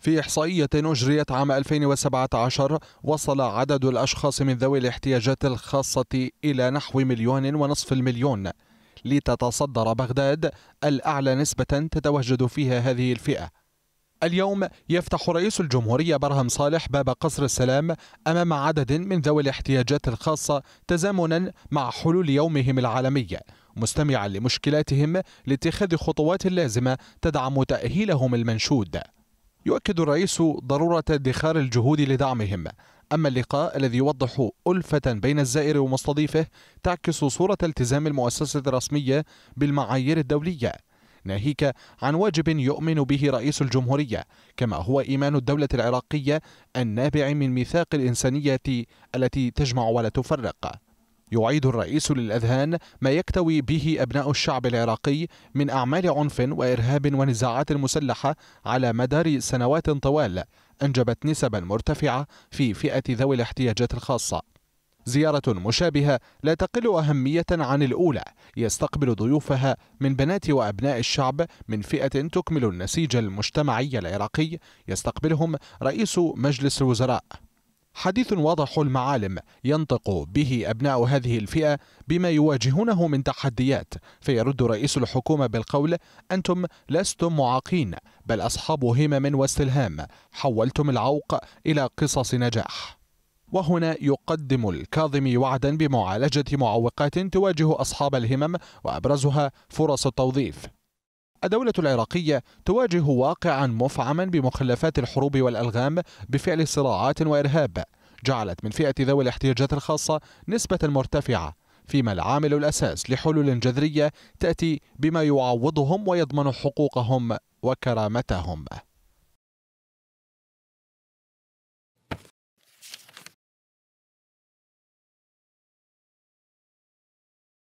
في إحصائية أجريت عام 2017 وصل عدد الأشخاص من ذوي الاحتياجات الخاصة إلى نحو مليون ونصف المليون لتتصدر بغداد الأعلى نسبة تتواجد فيها هذه الفئة اليوم يفتح رئيس الجمهورية برهم صالح باب قصر السلام أمام عدد من ذوي الاحتياجات الخاصة تزامنا مع حلول يومهم العالمي مستمعا لمشكلاتهم لاتخاذ خطوات لازمة تدعم تأهيلهم المنشود يؤكد الرئيس ضرورة ادخار الجهود لدعمهم أما اللقاء الذي يوضح ألفة بين الزائر ومستضيفه تعكس صورة التزام المؤسسة الرسمية بالمعايير الدولية ناهيك عن واجب يؤمن به رئيس الجمهورية كما هو إيمان الدولة العراقية النابع من ميثاق الإنسانية التي تجمع ولا تفرق يعيد الرئيس للأذهان ما يكتوي به أبناء الشعب العراقي من أعمال عنف وإرهاب ونزاعات مسلحة على مدار سنوات طوال أنجبت نسبا مرتفعة في فئة ذوي الاحتياجات الخاصة زيارة مشابهة لا تقل أهمية عن الأولى يستقبل ضيوفها من بنات وأبناء الشعب من فئة تكمل النسيج المجتمعي العراقي يستقبلهم رئيس مجلس الوزراء حديث واضح المعالم ينطق به أبناء هذه الفئة بما يواجهونه من تحديات فيرد رئيس الحكومة بالقول أنتم لستم معاقين بل أصحاب همم واستلهام حولتم العوق إلى قصص نجاح وهنا يقدم الكاظم وعدا بمعالجة معوقات تواجه أصحاب الهمم وأبرزها فرص التوظيف الدولة العراقية تواجه واقعا مفعما بمخلفات الحروب والألغام بفعل صراعات وإرهاب جعلت من فئة ذوي الاحتياجات الخاصة نسبة مرتفعة فيما العامل الأساس لحلول جذرية تأتي بما يعوضهم ويضمن حقوقهم وكرامتهم